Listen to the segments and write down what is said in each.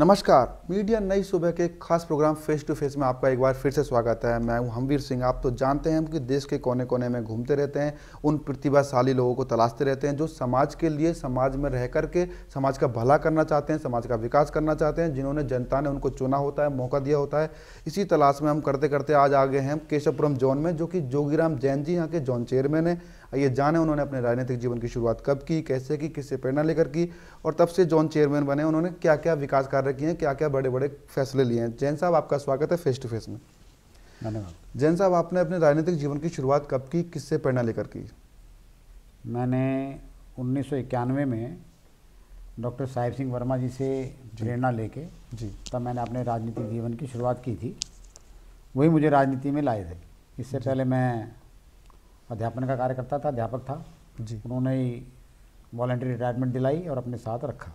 नमस्कार मीडिया नई सुबह के खास प्रोग्राम फेस टू फेस में आपका एक बार फिर से स्वागत है मैं हूं हमवीर सिंह आप तो जानते हैं हम कि देश के कोने कोने में घूमते रहते हैं उन प्रतिभाशाली लोगों को तलाशते रहते हैं जो समाज के लिए समाज में रह कर के समाज का भला करना चाहते हैं समाज का विकास करना चाहते हैं जिन्होंने जनता ने उनको चुना होता है मौका दिया होता है इसी तलाश में हम करते करते आज आ गए हैं केशवपुरम जोन में जो कि जोगीराम जैन जी यहाँ के जोन चेयरमैन है आइए जाने उन्होंने अपने राजनीतिक जीवन की शुरुआत कब की कैसे की किससे प्रेरणा लेकर की और तब से जॉन चेयरमैन बने उन्होंने क्या क्या विकास कार्य किए हैं क्या क्या बड़े बड़े फैसले लिए हैं जैन साहब आपका स्वागत है फेस टू फेस में धन्यवाद जैन साहब आपने अपने राजनीतिक जीवन की शुरुआत कब की किससे प्रेरणा लेकर की मैंने उन्नीस में डॉक्टर साहिब सिंह वर्मा जी से प्रेरणा लेके जी तब मैंने अपने राजनीतिक जीवन की शुरुआत की थी वही मुझे राजनीति में लाए थे इससे पहले मैं अध्यापन का कार्य करता था अध्यापक था जी उन्होंने ही वॉल्ट्री रिटायरमेंट दिलाई और अपने साथ रखा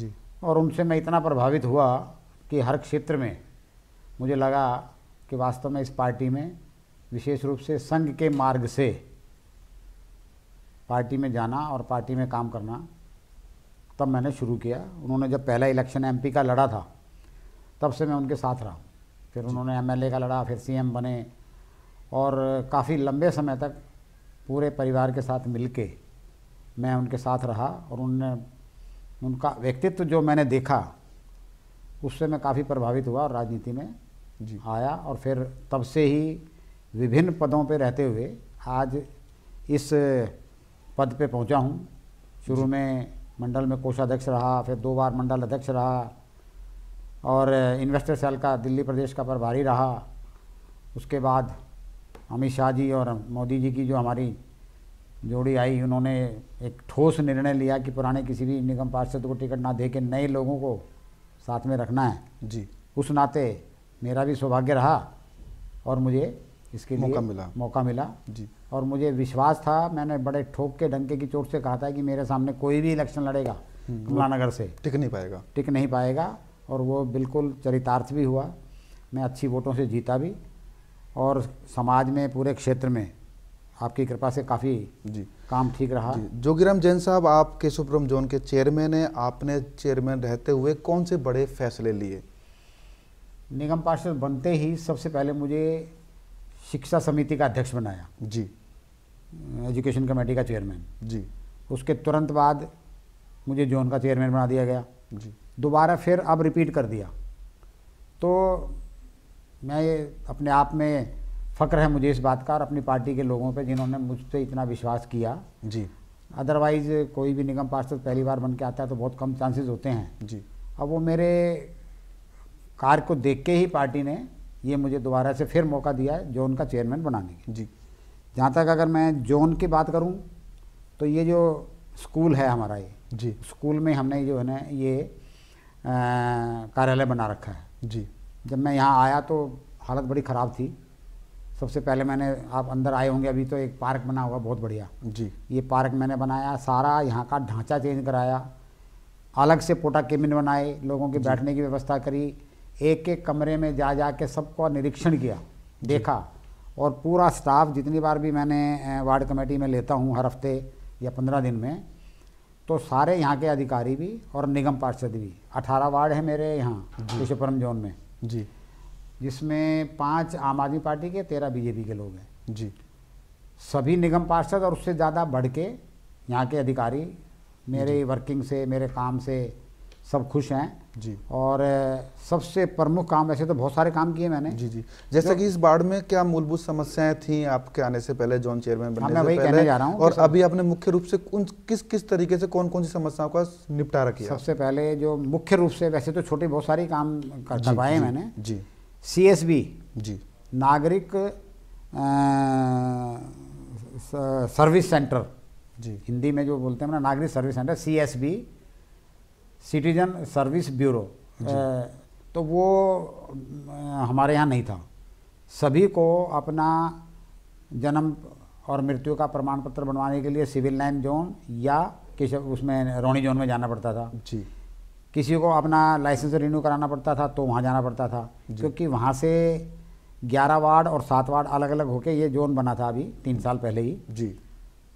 जी और उनसे मैं इतना प्रभावित हुआ कि हर क्षेत्र में मुझे लगा कि वास्तव में इस पार्टी में विशेष रूप से संघ के मार्ग से पार्टी में जाना और पार्टी में काम करना तब मैंने शुरू किया उन्होंने जब पहला इलेक्शन एमपी का लड़ा था तब से मैं उनके साथ रहा फिर उन्होंने एमएलए का लड़ा फिर सीएम बने और काफ़ी लंबे समय तक पूरे परिवार के साथ मिलके मैं उनके साथ रहा और उनने उनका व्यक्तित्व जो मैंने देखा उससे मैं काफ़ी प्रभावित हुआ और राजनीति में जी। आया और फिर तब से ही विभिन्न पदों पर रहते हुए आज इस पद पे पहुंचा हूं शुरू में मंडल में कोषाध्यक्ष रहा फिर दो बार मंडल अध्यक्ष रहा और इन्वेस्टर सेल का दिल्ली प्रदेश का प्रभारी रहा उसके बाद अमित शाह जी और मोदी जी की जो हमारी जोड़ी आई उन्होंने एक ठोस निर्णय लिया कि पुराने किसी भी निगम पार्षद को टिकट ना दे के नए लोगों को साथ में रखना है जी उस नाते मेरा भी सौभाग्य रहा और मुझे इसके मौका लिए मिला मौका मिला जी और मुझे विश्वास था मैंने बड़े ठोक के डंके की चोट से कहा था कि मेरे सामने कोई भी इलेक्शन लड़ेगा कमला हम्म, नगर से टिक नहीं पाएगा टिक नहीं पाएगा और वो बिल्कुल चरितार्थ भी हुआ मैं अच्छी वोटों से जीता भी और समाज में पूरे क्षेत्र में आपकी कृपा से काफ़ी जी काम ठीक रहा जोगीराम जैन साहब आप केशवपुरम जोन के चेयरमैन हैं आपने चेयरमैन रहते हुए कौन से बड़े फैसले लिए निगम पार्षद बनते ही सबसे पहले मुझे शिक्षा समिति का अध्यक्ष बनाया जी एजुकेशन कमेटी का चेयरमैन जी उसके तुरंत बाद मुझे जोन का चेयरमैन बना दिया गया जी दोबारा फिर अब रिपीट कर दिया तो मैं ये अपने आप में फ़क्र है मुझे इस बात का और अपनी पार्टी के लोगों पे जिन्होंने मुझसे इतना विश्वास किया जी अदरवाइज़ कोई भी निगम पार्षद पहली बार बन के आता है तो बहुत कम चांसेस होते हैं जी अब वो मेरे कार्य को देख के ही पार्टी ने ये मुझे दोबारा से फिर मौका दिया है जोन का चेयरमैन बनाने की जी जहाँ तक अगर मैं जोन की बात करूँ तो ये जो स्कूल है हमारा ये जी स्कूल में हमने जो है ना ये कार्यालय बना रखा है जी जब मैं यहाँ आया तो हालत बड़ी ख़राब थी सबसे पहले मैंने आप अंदर आए होंगे अभी तो एक पार्क बना हुआ बहुत बढ़िया जी ये पार्क मैंने बनाया सारा यहाँ का ढांचा चेंज कराया अलग से पोटा केबिन बनाए लोगों के बैठने की व्यवस्था करी एक एक कमरे में जा जा के सबका निरीक्षण किया देखा और पूरा स्टाफ जितनी बार भी मैंने वार्ड कमेटी में लेता हूँ हर हफ्ते या पंद्रह दिन में तो सारे यहाँ के अधिकारी भी और निगम पार्षद भी अठारह वार्ड है मेरे यहाँ विश्वपुरम जोन में जी जिसमें पाँच आम आदमी पार्टी के तेरह बीजेपी के लोग हैं जी सभी निगम पार्षद और उससे ज़्यादा बढ़ के यहाँ के अधिकारी मेरे वर्किंग से मेरे काम से सब खुश हैं जी और सबसे प्रमुख काम वैसे तो बहुत सारे काम किए मैंने जी जी जैसे कि इस बाढ़ में क्या मूलभूत समस्याएं थी आपके आने से पहले जॉन चेयरमैन बनने हाँ, से पहले जा रहा हूं और अभी आपने मुख्य रूप से उन किस किस तरीके से कौन कौन सी समस्याओं का निपटारा किया सबसे पहले जो मुख्य रूप से वैसे तो छोटे बहुत सारे काम करवाए मैंने जी सी एस बी जी नागरिक सर्विस सेंटर जी हिंदी में जो बोलते हैं ना नागरिक service centre C S B citizen service bureau तो वो हमारे यहाँ नहीं था सभी को अपना जन्म और मृत्यु का प्रमाण पत्र बनवाने के लिए सिविल लाइन जोन या किस उसमें रोनी जोन में जाना पड़ता था जी किसी को अपना लाइसेंस रिन्यू कराना पड़ता था तो वहाँ जाना पड़ता था क्योंकि वहाँ से ग्यारह वार्ड और सात वार्ड अलग अलग होके ये जोन बना था अभी तीन साल पहले ही जी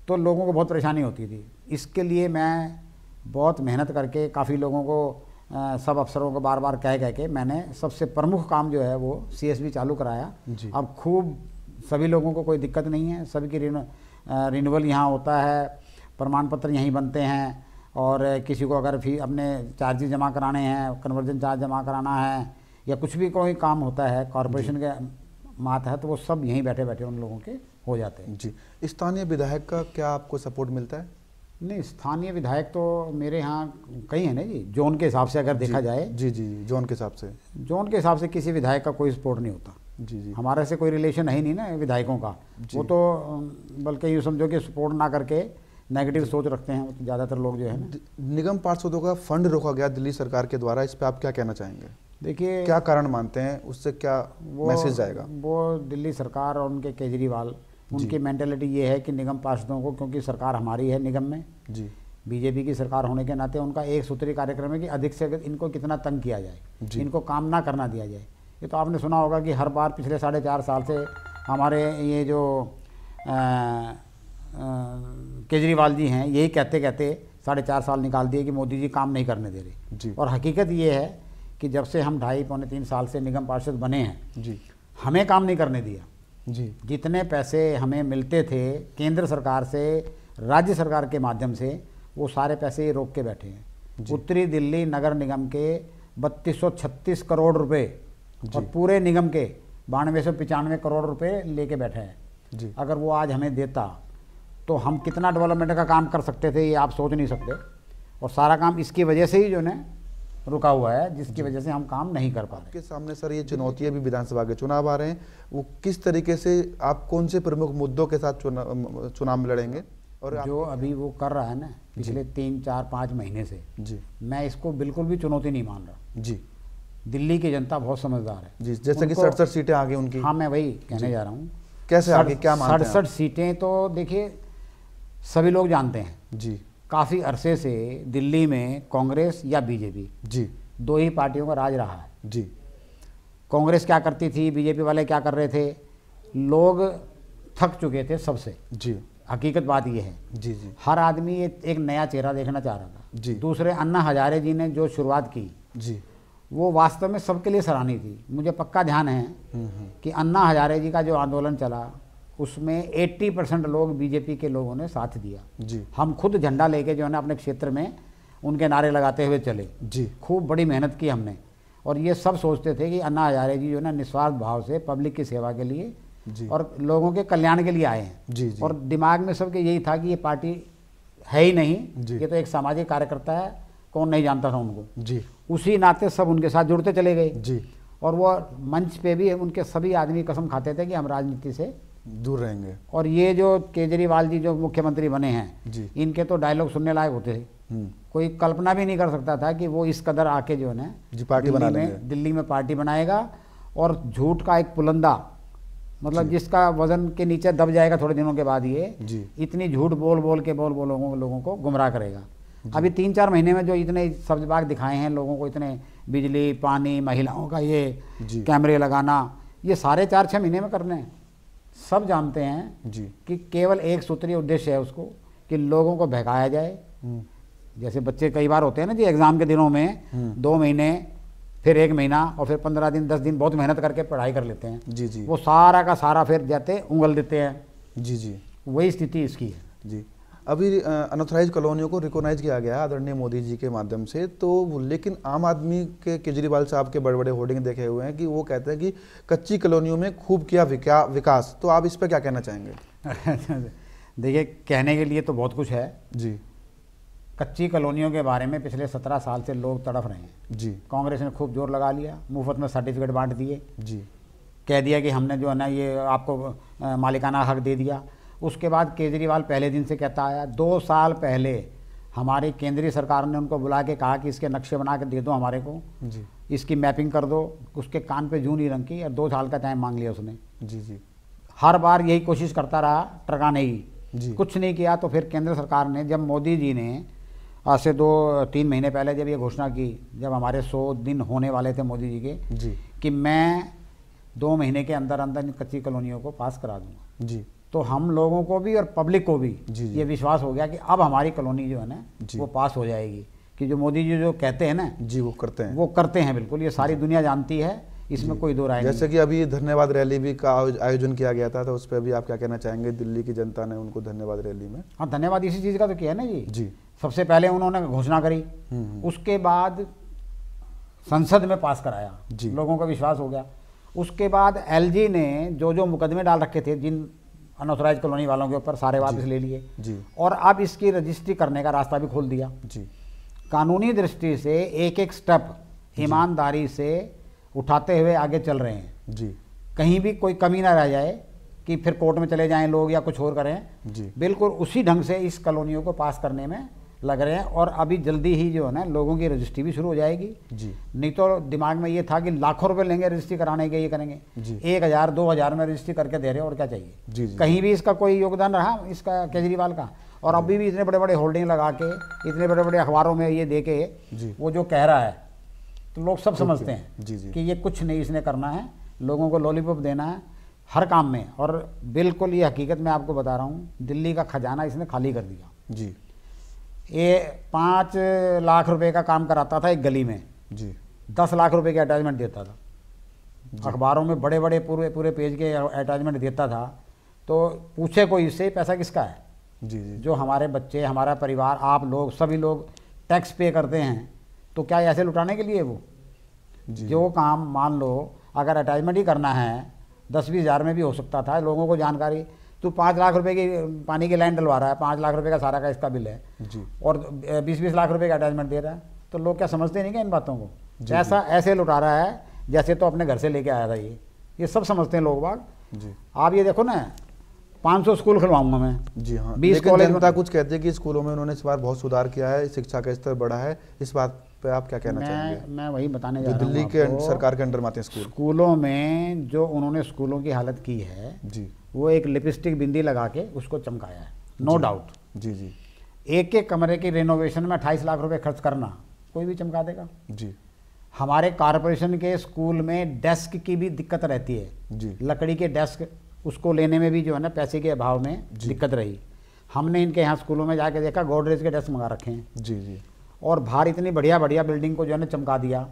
तो लोगों को बहुत परेशानी होती थी इसके लिए मैं बहुत मेहनत करके काफ़ी लोगों को आ, सब अफसरों को बार बार कह कह के मैंने सबसे प्रमुख काम जो है वो सी चालू कराया अब खूब सभी लोगों को कोई दिक्कत नहीं है सभी की रिन्यूअल यहाँ होता है प्रमाण पत्र यहीं बनते हैं और किसी को अगर फी अपने चार्जेज जमा कराने हैं कन्वर्जन चार्ज जमा कराना है या कुछ भी कोई काम होता है कॉरपोरेशन के मात है तो वो सब यहीं बैठे बैठे उन लोगों के हो जाते हैं जी स्थानीय विधायक का क्या आपको सपोर्ट मिलता है नहीं स्थानीय विधायक तो मेरे यहाँ कई हैं ना जी जोन के हिसाब से अगर देखा जाए जी जी जी जोन के हिसाब से जोन के हिसाब से किसी विधायक का कोई सपोर्ट नहीं होता जी जी हमारे से कोई रिलेशन है ही नहीं ना विधायकों का वो तो बल्कि यूँ समझो कि सपोर्ट ना करके नेगेटिव सोच रखते हैं तो ज़्यादातर लोग जो है निगम पार्षदों का फंड रोका गया दिल्ली सरकार के द्वारा इस पर आप क्या कहना चाहेंगे देखिए क्या कारण मानते हैं उससे क्या मैसेज जाएगा वो दिल्ली सरकार और उनके केजरीवाल उनकी मैंटेलिटी ये है कि निगम पार्षदों को क्योंकि सरकार हमारी है निगम में जी बीजेपी की सरकार होने के नाते उनका एक सूत्री कार्यक्रम है कि अधिक से अधिक इनको कितना तंग किया जाए इनको काम ना करना दिया जाए ये तो आपने सुना होगा कि हर बार पिछले साढ़े चार साल से हमारे ये जो केजरीवाल जी हैं यही कहते कहते साढ़े चार साल निकाल दिए कि मोदी जी काम नहीं करने दे रहे और हकीकत ये है कि जब से हम ढाई पौने तीन साल से निगम पार्षद बने हैं जी हमें काम नहीं करने दिया जी जितने पैसे हमें मिलते थे केंद्र सरकार से राज्य सरकार के माध्यम से वो सारे पैसे ये रोक के बैठे हैं उत्तरी दिल्ली नगर निगम के बत्तीस करोड़ रुपए और पूरे निगम के बानवे सौ पचानवे करोड़ रुपए लेके बैठे हैं जी अगर वो आज हमें देता तो हम कितना डेवलपमेंट का काम कर सकते थे ये आप सोच नहीं सकते और सारा काम इसकी वजह से ही जो है रुका हुआ है जिसकी वजह से हम काम नहीं कर पा रहे आपके सामने सर ये चुनौतियां भी विधानसभा के चुनाव आ रहे हैं वो किस तरीके से आप कौन से प्रमुख मुद्दों के साथ चुनाव में लड़ेंगे और जो अभी वो कर रहा है ना पिछले तीन चार पाँच महीने से जी मैं इसको बिल्कुल भी चुनौती नहीं मान रहा जी दिल्ली की जनता बहुत समझदार है जी जैसे कि सड़सठ सीटें आगे उनकी हाँ मैं वही कहने जा रहा हूँ कैसे आगे क्या सड़सठ सीटें तो देखिए सभी लोग जानते हैं जी काफ़ी अरसे से दिल्ली में कांग्रेस या बीजेपी जी दो ही पार्टियों का राज रहा है जी कांग्रेस क्या करती थी बीजेपी वाले क्या कर रहे थे लोग थक चुके थे सबसे जी हकीकत बात यह है जी जी हर आदमी एक नया चेहरा देखना चाह रहा था जी दूसरे अन्ना हजारे जी ने जो शुरुआत की जी वो वास्तव में सबके लिए सराहनीय थी मुझे पक्का ध्यान है हम्म, हम्म। कि अन्ना हजारे जी का जो आंदोलन चला उसमें 80 परसेंट लोग बीजेपी के लोगों ने साथ दिया जी हम खुद झंडा लेके जो है ना अपने क्षेत्र में उनके नारे लगाते हुए चले जी खूब बड़ी मेहनत की हमने और ये सब सोचते थे कि अन्ना हजारे जी जो है ना निस्वार्थ भाव से पब्लिक की सेवा के लिए जी और लोगों के कल्याण के लिए आए हैं जी, जी और दिमाग में सबके यही था कि ये पार्टी है ही नहीं ये तो एक सामाजिक कार्यकर्ता है कौन नहीं जानता था उनको जी उसी नाते सब उनके साथ जुड़ते चले गए जी और वो मंच पे भी उनके सभी आदमी कसम खाते थे कि हम राजनीति से दूर रहेंगे और ये जो केजरीवाल जी जो मुख्यमंत्री बने हैं इनके तो डायलॉग सुनने लायक होते थे हम्म। कोई कल्पना भी नहीं कर सकता था कि वो इस कदर आके जो है जी पार्टी बना में दिल्ली में पार्टी बनाएगा और झूठ का एक पुलंदा मतलब जिसका वजन के नीचे दब जाएगा थोड़े दिनों के बाद ये इतनी झूठ बोल बोल के बोल बोल लोगों, लोगों को गुमराह करेगा अभी तीन चार महीने में जो इतने सब्जबाग दिखाए हैं लोगों को इतने बिजली पानी महिलाओं का ये कैमरे लगाना ये सारे चार छः महीने में करने हैं सब जानते हैं जी कि केवल एक सूत्रीय उद्देश्य है उसको कि लोगों को बहकाया जाए हम्म। जैसे बच्चे कई बार होते हैं ना जी एग्ज़ाम के दिनों में हम्म। दो महीने फिर एक महीना और फिर पंद्रह दिन दस दिन बहुत मेहनत करके पढ़ाई कर लेते हैं जी जी वो सारा का सारा फिर जाते उंगल देते हैं जी जी वही स्थिति इसकी है जी अभी अनऑथराइज कॉलोनियों को रिकॉग्नाइज किया गया आदरणीय मोदी जी के माध्यम से तो लेकिन आम आदमी के केजरीवाल साहब के बड़े बड़े होर्डिंग देखे हुए हैं कि वो कहते हैं कि कच्ची कॉलोनियों में खूब किया विकास तो आप इस पर क्या कहना चाहेंगे देखिए कहने के लिए तो बहुत कुछ है जी कच्ची कॉलोनियों के बारे में पिछले सत्रह साल से लोग तड़फ रहे हैं जी कांग्रेस ने खूब जोर लगा लिया मुफ्त में सर्टिफिकेट बांट दिए जी कह दिया कि हमने जो है ना ये आपको मालिकाना हक दे दिया उसके बाद केजरीवाल पहले दिन से कहता आया दो साल पहले हमारी केंद्रीय सरकार ने उनको बुला के कहा कि इसके नक्शे बना के दे दो हमारे को जी इसकी मैपिंग कर दो उसके कान पे जू नहीं रंग की और दो साल का टाइम मांग लिया उसने जी जी हर बार यही कोशिश करता रहा टका नहीं जी कुछ नहीं किया तो फिर केंद्र सरकार ने जब मोदी जी ने आज से दो तीन महीने पहले जब ये घोषणा की जब हमारे सौ दिन होने वाले थे मोदी जी के जी कि मैं दो महीने के अंदर अंदर इन कच्ची कॉलोनियों को पास करा दूंगा जी तो हम लोगों को भी और पब्लिक को भी जी ये विश्वास हो गया कि अब हमारी कॉलोनी जो है ना वो पास हो जाएगी कि जो मोदी जी जो कहते हैं ना जी वो करते हैं वो करते हैं बिल्कुल ये सारी दुनिया जानती है इसमें कोई दो राय जैसे कि अभी धन्यवाद रैली भी का आयोजन किया गया था तो उस पर अभी आप क्या कहना चाहेंगे दिल्ली की जनता ने उनको धन्यवाद रैली में हाँ धन्यवाद इसी चीज़ का तो किया ना जी जी सबसे पहले उन्होंने घोषणा करी हम्म, हम्म। उसके बाद संसद में पास कराया जी लोगों का विश्वास हो गया उसके बाद एलजी ने जो जो मुकदमे डाल रखे थे जिन अनऑथोराइज कॉलोनी वालों के ऊपर सारे वापस ले लिए जी और अब इसकी रजिस्ट्री करने का रास्ता भी खोल दिया जी कानूनी दृष्टि से एक एक स्टेप ईमानदारी से उठाते हुए आगे चल रहे हैं जी कहीं भी कोई कमी ना रह जाए कि फिर कोर्ट में चले जाएं लोग या कुछ और करें जी बिल्कुल उसी ढंग से इस कॉलोनियों को पास करने में लग रहे हैं और अभी जल्दी ही जो है ना लोगों की रजिस्ट्री भी शुरू हो जाएगी जी नहीं तो दिमाग में ये था कि लाखों रुपए लेंगे रजिस्ट्री कराने के ये करेंगे जी एक हज़ार दो हज़ार में रजिस्ट्री करके दे रहे हैं और क्या चाहिए जी, जी कहीं भी इसका कोई योगदान रहा इसका केजरीवाल का और अभी भी इतने बड़े बड़े होल्डिंग लगा के इतने बड़े बड़े अखबारों में ये दे के वो जो कह रहा है तो लोग सब समझते हैं कि ये कुछ नहीं इसने करना है लोगों को लॉलीपॉप देना है हर काम में और बिल्कुल ये हकीकत मैं आपको बता रहा हूँ दिल्ली का खजाना इसने खाली कर दिया जी ये पाँच लाख रुपए का काम कराता था एक गली में जी दस लाख रुपए के अटैचमेंट देता था अखबारों में बड़े बड़े पूरे पूरे पेज के अटैचमेंट देता था तो पूछे कोई इससे पैसा किसका है जी जी जो हमारे बच्चे हमारा परिवार आप लोग सभी लोग टैक्स पे करते हैं तो क्या ऐसे लुटाने के लिए वो जी जो काम मान लो अगर अटैचमेंट ही करना है दस बीस हज़ार में भी हो सकता था लोगों को जानकारी तो पाँच लाख रुपए की पानी की लाइन डलवा रहा है पाँच लाख रुपए का सारा का इसका बिल है जी और बीस बीस लाख रुपए का अटैचमेंट दे रहा है तो लोग क्या समझते नहीं क्या इन बातों को जैसा ऐसे लुटा रहा है जैसे तो अपने घर से लेके आया था ये ये सब समझते हैं लोग बाग जी आप ये देखो ना 500 स्कूल खुलवाऊंगा मैं जी हाँ बीस कॉलेज जनता कुछ कहते हैं कि स्कूलों में उन्होंने इस बार बहुत सुधार किया है शिक्षा का स्तर बढ़ा है इस बात पे आप क्या कहना मैं, चाहेंगे मैं वही बताने जा रहा दिल्ली के सरकार के अंडर में आते हैं स्कूल स्कूलों में जो उन्होंने स्कूलों की हालत की है जी वो एक लिपस्टिक बिंदी लगा के उसको चमकाया है नो डाउट जी जी एक एक कमरे की रिनोवेशन में अट्ठाईस लाख रुपए खर्च करना कोई भी चमका देगा जी हमारे कारपोरेशन के स्कूल में डेस्क की भी दिक्कत रहती है जी लकड़ी के डेस्क उसको लेने में भी जो है ना पैसे के अभाव में दिक्कत रही हमने इनके यहाँ स्कूलों में जाके देखा गोडरेज के डेस्क मंगा रखे हैं जी जी और बाहर इतनी बढ़िया बढ़िया बिल्डिंग को जो है ना चमका दिया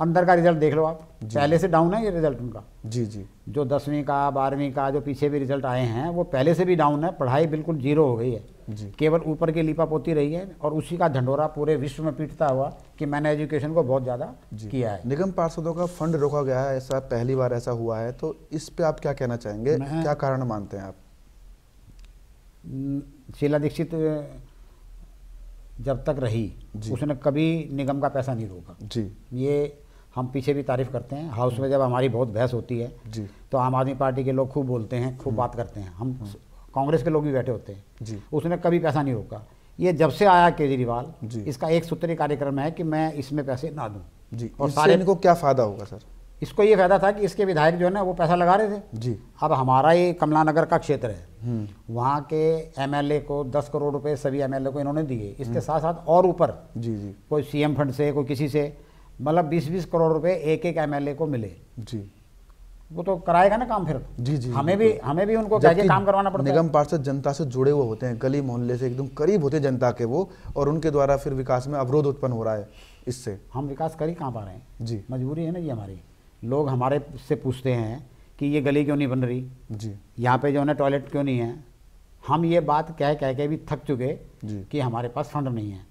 अंदर का रिजल्ट देख लो आप पहले से डाउन है ये रिजल्ट उनका जी जी जो दसवीं का बारहवीं का जो पीछे भी रिजल्ट आए हैं वो पहले से भी डाउन है पढ़ाई बिल्कुल जीरो हो गई है जी केवल ऊपर की लिपा पोती रही है और उसी का ढंडोरा पूरे विश्व में पीटता हुआ कि मैंने एजुकेशन को बहुत ज़्यादा किया है निगम पार्षदों का फंड रोका गया है ऐसा पहली बार ऐसा हुआ है तो इस पे आप क्या कहना चाहेंगे क्या कारण मानते हैं आप शीला दीक्षित जब तक रही उसने कभी निगम का पैसा नहीं रोका जी ये हम पीछे भी तारीफ करते हैं हाउस में जब हमारी बहुत बहस होती है जी तो आम आदमी पार्टी के लोग खूब बोलते हैं खूब हम्म। बात करते हैं हम हम्म। कांग्रेस के लोग भी बैठे होते हैं जी उसने कभी पैसा नहीं रोका ये जब से आया केजरीवाल इसका एक सूत्री कार्यक्रम है कि मैं इसमें पैसे ना दूँ जी और सारे इनको क्या फ़ायदा होगा सर इसको ये फायदा था कि इसके विधायक जो है ना वो पैसा लगा रहे थे जी अब हमारा ये कमला नगर का क्षेत्र है हम्म। वहाँ के एमएलए को दस करोड़ रुपए सभी एमएलए को इन्होंने दिए इसके साथ साथ और ऊपर जी जी कोई सीएम फंड से कोई किसी से मतलब 20-20 करोड़ रुपए एक एक एमएलए को मिले जी वो तो कराएगा ना काम फिर जी जी हमें भी हमें भी उनको कह काम करवाना पड़ता निगम पार्षद जनता से जुड़े हुए होते हैं गली मोहल्ले से एकदम करीब होते हैं जनता के वो और उनके द्वारा फिर विकास में अवरोध उत्पन्न हो रहा है इससे हम विकास कर ही कहाँ पा रहे हैं जी मजबूरी है ना जी हमारी लोग हमारे से पूछते हैं कि ये गली क्यों नहीं बन रही जी यहाँ पे जो है टॉयलेट क्यों नहीं है हम ये बात कह कह के भी थक चुके जी कि हमारे पास फंड नहीं है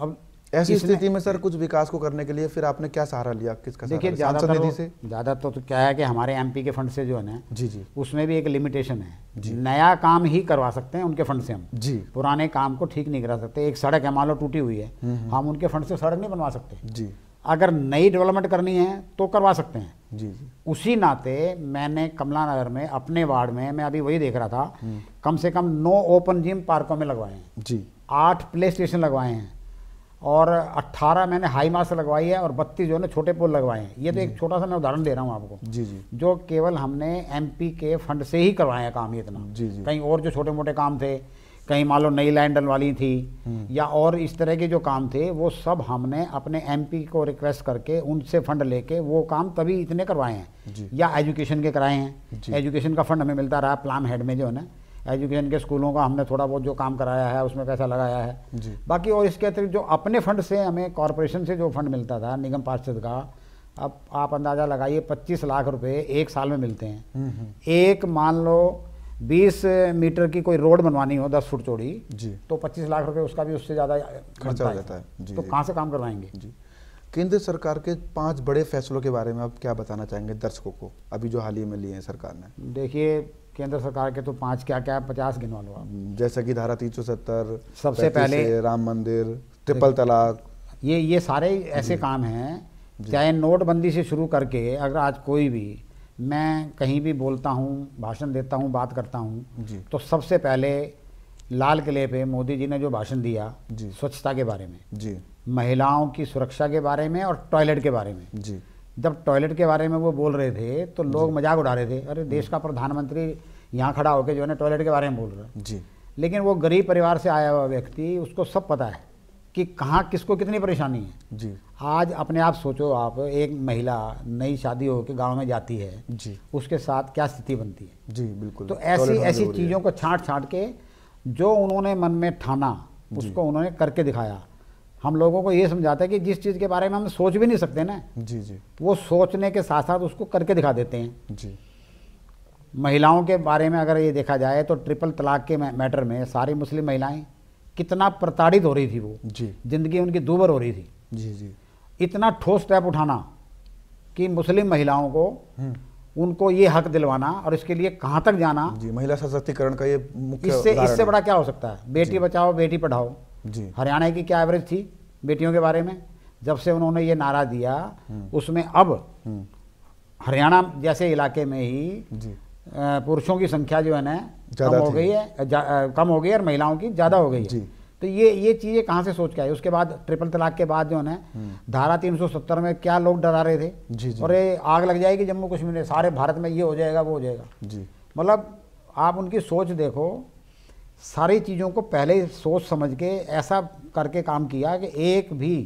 अब ऐसी स्थिति में सर कुछ विकास को करने के लिए फिर आपने क्या सहारा लिया किसका देखिए ज़्यादा निधि से ज़्यादा तो, तो क्या है कि हमारे एमपी के फंड से जो है ना जी जी उसमें भी एक लिमिटेशन है नया काम ही करवा सकते हैं उनके फंड से हम जी पुराने काम को ठीक नहीं करा सकते एक सड़क है मान लो टूटी हुई है हम्म, हम्म। हम उनके फंड से सड़क नहीं बनवा सकते जी अगर नई डेवलपमेंट करनी है तो करवा सकते हैं जी जी उसी नाते मैंने कमला नगर में अपने वार्ड में मैं अभी वही देख रहा था हम्म। कम से कम नौ ओपन जिम पार्कों में लगवाए हैं जी आठ प्ले स्टेशन लगवाए हैं और 18 मैंने हाई मार्क्स लगवाई है और 32 जो है छोटे पोल लगवाए हैं ये तो एक छोटा सा मैं उदाहरण दे रहा हूँ आपको जी जी जो केवल हमने एमपी के फंड से ही करवाए हैं काम ये इतना जी जी कहीं और जो छोटे मोटे काम थे कहीं मान लो नई लाइन डलवानी थी हम्म। या और इस तरह के जो काम थे वो सब हमने अपने एमपी को रिक्वेस्ट करके उनसे फंड लेके वो काम तभी इतने करवाए हैं या एजुकेशन के कराए हैं एजुकेशन का फंड हमें मिलता रहा प्लान हेड में जो है ना एजुकेशन के स्कूलों का हमने थोड़ा बहुत जो काम कराया है उसमें पैसा लगाया है बाकी और इसके अतिरिक्त जो अपने फंड से हमें कॉरपोरेशन से जो फंड मिलता था निगम पार्षद का अब आप अंदाज़ा लगाइए 25 लाख रुपए एक साल में मिलते हैं हम्म, हम्म। एक मान लो 20 मीटर की कोई रोड बनवानी हो 10 फुट चौड़ी तो 25 लाख रुपए उसका भी उससे ज़्यादा खर्चा हो जाता है जी, तो कहाँ से काम करवाएंगे जी केंद्र सरकार के पांच बड़े फैसलों के बारे में आप क्या बताना चाहेंगे दर्शकों को अभी जो हाल ही में लिए हैं सरकार ने देखिए केंद्र सरकार के तो पांच क्या क्या पचास गिनवा लो जैसा कि धारा तीन सबसे पहले राम मंदिर ट्रिपल तलाक ये ये सारे ऐसे काम हैं चाहे नोटबंदी से शुरू करके अगर आज कोई भी मैं कहीं भी बोलता हूँ भाषण देता हूँ बात करता हूँ तो सबसे पहले लाल किले पे मोदी जी ने जो भाषण दिया स्वच्छता के बारे में जी महिलाओं की सुरक्षा के बारे में और टॉयलेट के बारे में जी जब टॉयलेट के बारे में वो बोल रहे थे तो लोग मजाक उड़ा रहे थे अरे देश का प्रधानमंत्री यहाँ खड़ा होकर जो है ना टॉयलेट के बारे में बोल रहा है जी लेकिन वो गरीब परिवार से आया हुआ व्यक्ति उसको सब पता है कि कहाँ किसको कितनी परेशानी है जी आज अपने आप सोचो आप एक महिला नई शादी होकर गांव में जाती है जी उसके साथ क्या स्थिति बनती है जी बिल्कुल तो ऐसी ऐसी चीज़ों को छांट छांट के जो उन्होंने मन में ठाना उसको उन्होंने करके दिखाया हम लोगों को ये समझाता है कि जिस चीज़ के बारे में हम सोच भी नहीं सकते ना जी जी वो सोचने के साथ साथ उसको करके दिखा देते हैं जी महिलाओं के बारे में अगर ये देखा जाए तो ट्रिपल तलाक के मैटर में सारी मुस्लिम महिलाएं कितना प्रताड़ित हो रही थी वो जी जिंदगी उनकी दूबर हो रही थी जी जी इतना ठोस स्टेप उठाना कि मुस्लिम महिलाओं को हम्म। उनको ये हक दिलवाना और इसके लिए कहाँ तक जाना जी महिला सशक्तिकरण का ये मुख्य इससे इससे बड़ा क्या हो सकता है बेटी बचाओ बेटी पढ़ाओ जी हरियाणा की क्या एवरेज थी बेटियों के बारे में जब से उन्होंने ये नारा दिया हम्म। उसमें अब हम्म। हरियाणा जैसे इलाके में ही पुरुषों की संख्या जो है ना कम हो गई है कम हो गई और महिलाओं की ज़्यादा हो गई है तो ये ये चीज़ें कहाँ से सोच के आई उसके बाद ट्रिपल तलाक के बाद जो है हम्म। धारा 370 में क्या लोग डरा रहे थे जी जी। और ये आग लग जाएगी जम्मू कश्मीर में सारे भारत में ये हो जाएगा वो हो जाएगा जी मतलब आप उनकी सोच देखो सारी चीज़ों को पहले सोच समझ के ऐसा करके काम किया कि एक भी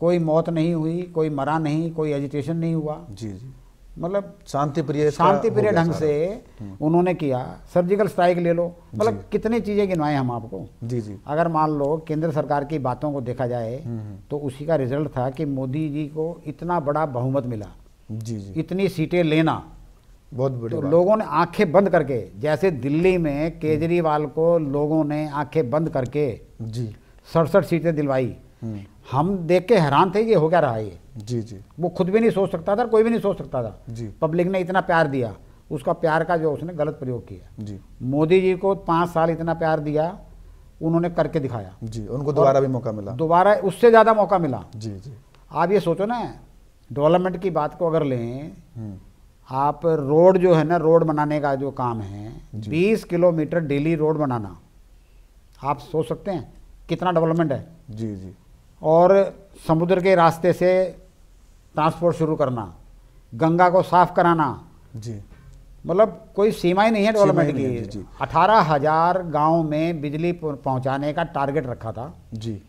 कोई मौत नहीं हुई कोई मरा नहीं कोई एजिटेशन नहीं हुआ जी जी मतलब शांति प्रिय शांति प्रिय ढंग से हम्म। उन्होंने किया सर्जिकल स्ट्राइक ले लो मतलब कितनी चीज़ें गिनवाए हम आपको जी जी अगर मान लो केंद्र सरकार की बातों को देखा जाए हम्म, हम्म। तो उसी का रिजल्ट था कि मोदी जी को इतना बड़ा बहुमत मिला जी जी इतनी सीटें लेना बहुत बड़ी तो लोगों ने आंखें बंद करके जैसे दिल्ली में केजरीवाल को लोगों ने आंखें बंद करके जी सड़सठ सीटें दिलवाई हम्म। हम देख के हैरान थे ये हो क्या रहा है ये जी जी वो खुद भी नहीं सोच सकता था कोई भी नहीं सोच सकता था जी पब्लिक ने इतना प्यार दिया उसका प्यार का जो उसने गलत प्रयोग किया जी मोदी जी को पांच साल इतना प्यार दिया उन्होंने करके दिखाया जी उनको दोबारा भी मौका मिला दोबारा उससे ज़्यादा मौका मिला जी जी आप ये सोचो ना डेवलपमेंट की बात को अगर लें हम्म। आप रोड जो है ना रोड बनाने का जो काम है बीस किलोमीटर डेली रोड बनाना आप सोच सकते हैं कितना डेवलपमेंट है जी जी और समुद्र के रास्ते से ट्रांसपोर्ट शुरू करना गंगा को साफ कराना जी मतलब कोई सीमा ही नहीं है डेवलपमेंट की अठारह हजार गाँव में बिजली पहुंचाने का टारगेट रखा था जी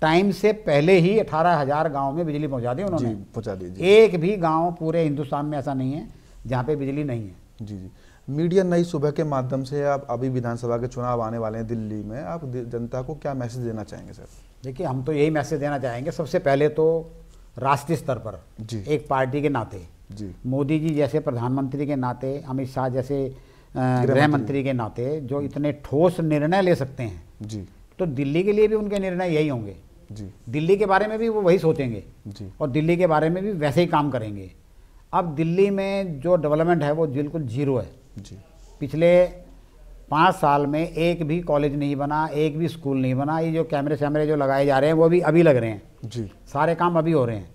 टाइम से पहले ही अठारह हजार गाँव में बिजली पहुंचा दी उन्होंने पहुंचा दी एक भी गांव पूरे हिंदुस्तान में ऐसा नहीं है जहाँ पे बिजली नहीं है जी जी मीडिया नई सुबह के माध्यम से आप अभी विधानसभा के चुनाव आने वाले हैं दिल्ली में आप जनता को क्या मैसेज देना चाहेंगे सर देखिए हम तो यही मैसेज देना चाहेंगे सबसे पहले तो राष्ट्रीय स्तर पर जी एक पार्टी के नाते जी मोदी जी जैसे प्रधानमंत्री के नाते अमित शाह जैसे गृह मंत्री के नाते जो इतने ठोस निर्णय ले सकते हैं जी तो दिल्ली के लिए भी उनके निर्णय यही होंगे जी दिल्ली के बारे में भी वो वही सोचेंगे जी और दिल्ली के बारे में भी वैसे ही काम करेंगे अब दिल्ली में जो डेवलपमेंट है वो बिल्कुल जीरो है जी पिछले पाँच साल में एक भी कॉलेज नहीं बना एक भी स्कूल नहीं बना ये जो कैमरे सैमरे जो लगाए जा रहे हैं वो भी अभी लग रहे हैं जी सारे काम अभी हो रहे हैं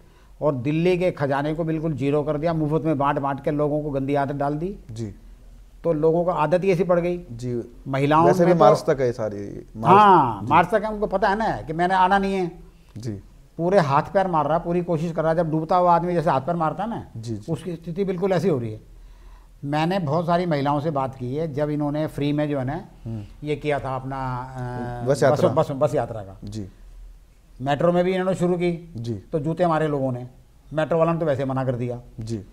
और दिल्ली के खजाने को बिल्कुल जीरो कर दिया मुफ्त में बांट बांट के लोगों को गंदी आदत डाल दी जी तो लोगों को आदत ही ऐसी पड़ गई जी महिलाओं से भी तो- मार्च तक है सारी हाँ मार्च तक है उनको पता है ना कि मैंने आना नहीं है जी पूरे हाथ पैर मार रहा पूरी कोशिश कर रहा जब डूबता हुआ आदमी जैसे हाथ पैर मारता है ना जी, जी उसकी स्थिति बिल्कुल ऐसी हो रही है मैंने बहुत सारी महिलाओं से बात की है जब इन्होंने फ्री में जो है ना हम्म। ये किया था अपना बस यात्रा बस, बस, बस यात्रा का जी मेट्रो में भी इन्होंने शुरू की जी तो जूते मारे लोगों ने मेट्रो वालों ने तो वैसे मना कर दिया जी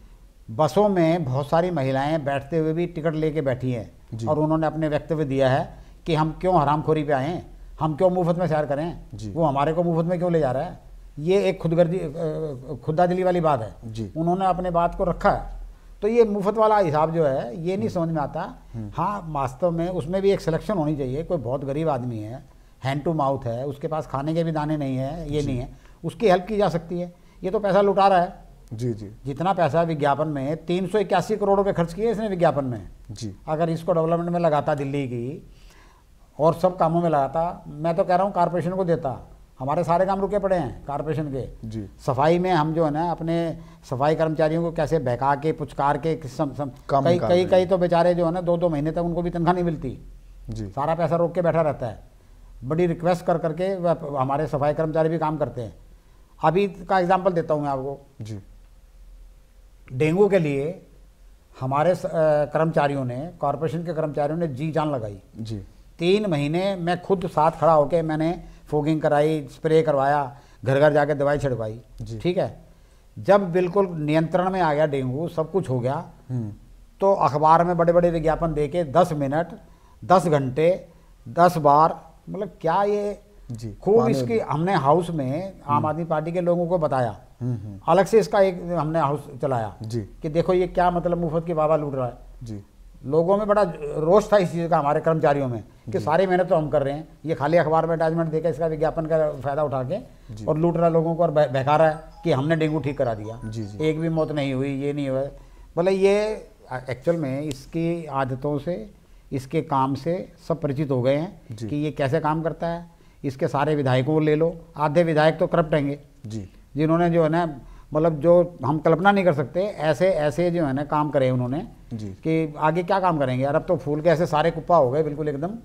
बसों में बहुत सारी महिलाएं बैठते हुए भी टिकट लेके बैठी हैं और उन्होंने अपने वक्तव्य दिया है कि हम क्यों हरामखोरी पे आए हैं हम क्यों मुफ्त में सैर करें वो हमारे को मुफ्त में क्यों ले जा रहा है ये एक खुदगर्दी खुदा दिली वाली बात है उन्होंने अपने बात को रखा है तो ये मुफ्त वाला हिसाब जो है ये नहीं हम्म। समझ में आता हम्म। हाँ वास्तव में उसमें भी एक सिलेक्शन होनी चाहिए कोई बहुत गरीब आदमी है हैंड टू माउथ है उसके पास खाने के भी दाने नहीं है ये नहीं है उसकी हेल्प की जा सकती है ये तो पैसा लुटा रहा है जी जी जितना पैसा विज्ञापन में तीन सौ इक्यासी करोड़ रुपये खर्च किए इसने विज्ञापन में जी अगर इसको डेवलपमेंट में लगाता दिल्ली की और सब कामों में लगाता मैं तो कह रहा हूँ कारपोरेशन को देता हमारे सारे काम रुके पड़े हैं कारपोरेशन के जी सफाई में हम जो है ना अपने सफाई कर्मचारियों को कैसे बहका के पुचकार के सम, सम, कई कई कई तो बेचारे जो है ना दो दो महीने तक उनको भी तनख्वाह नहीं मिलती जी सारा पैसा रोक के बैठा रहता है बड़ी रिक्वेस्ट कर करके हमारे सफाई कर्मचारी भी काम करते हैं अभी का एग्जाम्पल देता हूँ मैं आपको जी डेंगू के लिए हमारे कर्मचारियों ने कॉरपोरेशन के कर्मचारियों ने जी जान लगाई जी तीन महीने मैं खुद साथ खड़ा होकर मैंने फोगिंग कराई स्प्रे करवाया घर घर जाके दवाई छिड़वाई ठीक है जब बिल्कुल नियंत्रण में आ गया डेंगू सब कुछ हो गया हम्म। तो अखबार में बड़े बड़े विज्ञापन दे के दस मिनट दस घंटे दस बार मतलब क्या ये खूब इसकी हमने हाउस में आम हम्म। आदमी पार्टी के लोगों को बताया अलग से इसका एक हमने हाउस चलाया जी कि देखो ये क्या मतलब मुफ्त के बाबा लूट रहा है जी लोगों में बड़ा रोष था इस चीज़ का हमारे कर्मचारियों में कि सारी मेहनत तो हम कर रहे हैं ये खाली अखबार में अटैचमेंट देकर इसका विज्ञापन का फायदा उठा के और लूट रहा लोगों को और बहका रहा है कि हमने डेंगू ठीक करा दिया जी जी एक भी मौत नहीं हुई ये नहीं हुआ बोले ये एक्चुअल में इसकी आदतों से इसके काम से सब परिचित हो गए हैं कि ये कैसे काम करता है इसके सारे विधायकों को ले लो आधे विधायक तो करप्ट जी जिन्होंने जो है ना मतलब जो हम कल्पना नहीं कर सकते ऐसे ऐसे जो है ना काम करे उन्होंने कि आगे क्या काम करेंगे यार अब तो फूल के ऐसे सारे कुप्पा हो गए बिल्कुल एकदम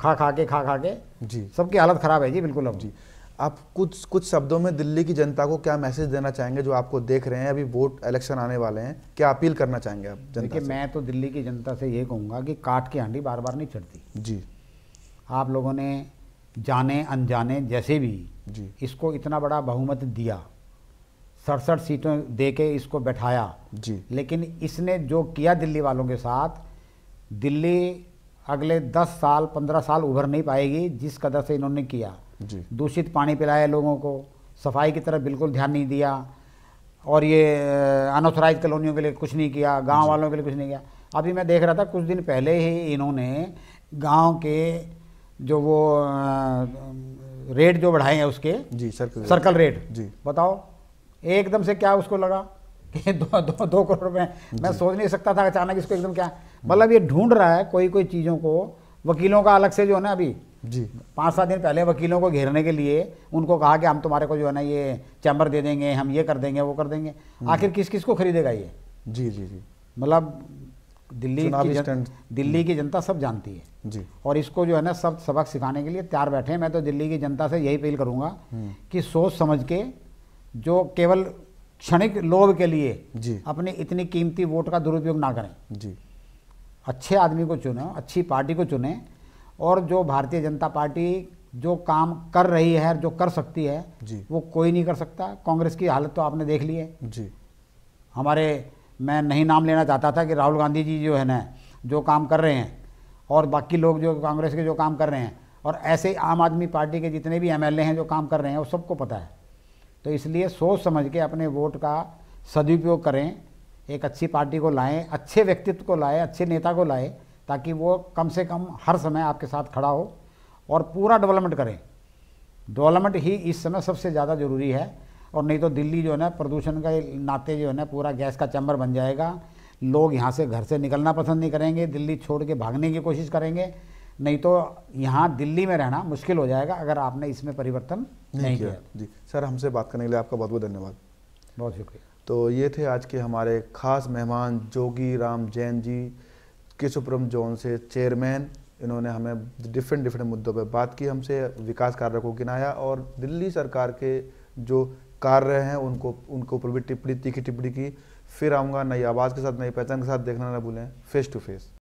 खा खा के खा खा के जी सबकी हालत खराब है जी बिल्कुल अब जी आप कुछ कुछ शब्दों में दिल्ली की जनता को क्या मैसेज देना चाहेंगे जो आपको देख रहे हैं अभी वोट इलेक्शन आने वाले हैं क्या अपील करना चाहेंगे आप जनता देखिए मैं तो दिल्ली की जनता से ये कहूँगा कि काट के हांडी बार बार नहीं चढ़ती जी आप लोगों ने जाने अनजाने जैसे भी जी इसको इतना बड़ा बहुमत दिया सड़सठ सीटों दे के इसको बैठाया जी लेकिन इसने जो किया दिल्ली वालों के साथ दिल्ली अगले दस साल पंद्रह साल उभर नहीं पाएगी जिस कदर से इन्होंने किया दूषित पानी पिलाया लोगों को सफाई की तरफ बिल्कुल ध्यान नहीं दिया और ये अनऑथराइज कॉलोनियों के लिए कुछ नहीं किया गांव वालों के लिए कुछ नहीं किया अभी मैं देख रहा था कुछ दिन पहले ही इन्होंने गांव के जो वो रेट जो बढ़ाए हैं उसके जी सर्कल सर्कल रेट जी बताओ एकदम से क्या उसको लगा कि दो दो, दो करोड़ में मैं सोच नहीं सकता था अचानक इसको एकदम क्या मतलब ये ढूंढ रहा है कोई कोई चीज़ों को वकीलों का अलग से जो है ना अभी जी पाँच सात दिन पहले वकीलों को घेरने के लिए उनको कहा कि हम तुम्हारे को जो है ना ये चैम्बर दे देंगे हम ये कर देंगे वो कर देंगे हम्म। आखिर किस किस को खरीदेगा ये जी जी जी मतलब दिल्ली की जन, दिल्ली हम्म। की जनता सब जानती है जी और इसको जो है ना सब सबक सिखाने के लिए तैयार बैठे हैं मैं तो दिल्ली की जनता से यही अपील करूँगा हम्म। कि सोच समझ के जो केवल क्षणिक लोभ के लिए जी अपने इतनी कीमती वोट का दुरुपयोग ना करें जी अच्छे आदमी को चुने अच्छी पार्टी को चुने और जो भारतीय जनता पार्टी जो काम कर रही है जो कर सकती है जी वो कोई नहीं कर सकता कांग्रेस की हालत तो आपने देख ली है जी हमारे मैं नहीं नाम लेना चाहता था कि राहुल गांधी जी जो है ना जो काम कर रहे हैं और बाकी लोग जो कांग्रेस के जो काम कर रहे हैं और ऐसे आम आदमी पार्टी के जितने भी एमएलए हैं जो काम कर रहे हैं वो सबको पता है तो इसलिए सोच समझ के अपने वोट का सदुपयोग करें एक अच्छी पार्टी को लाएं अच्छे व्यक्तित्व को लाएं अच्छे नेता को लाएं ताकि वो कम से कम हर समय आपके साथ खड़ा हो और पूरा डेवलपमेंट करें डेवलपमेंट ही इस समय सबसे ज़्यादा ज़रूरी है और नहीं तो दिल्ली जो है ना प्रदूषण के नाते जो है ना पूरा गैस का चैम्बर बन जाएगा लोग यहाँ से घर से निकलना पसंद नहीं करेंगे दिल्ली छोड़ के भागने की कोशिश करेंगे नहीं तो यहाँ दिल्ली में रहना मुश्किल हो जाएगा अगर आपने इसमें परिवर्तन नहीं, नहीं किया जी सर हमसे बात करने के लिए आपका बहुत बहुत धन्यवाद बहुत शुक्रिया तो ये थे आज के हमारे खास मेहमान जोगी राम जैन जी केशुपुरम जोन से चेयरमैन इन्होंने हमें डिफरेंट डिफरेंट मुद्दों पर बात की हमसे विकास कार्य को गिनाया और दिल्ली सरकार के जो कार्य हैं उनको उनके ऊपर भी टिप्पणी तीखी टिप्पणी की फिर आऊँगा नई आवाज़ के साथ नई पहचान के साथ देखना ना भूलें फेस टू फेस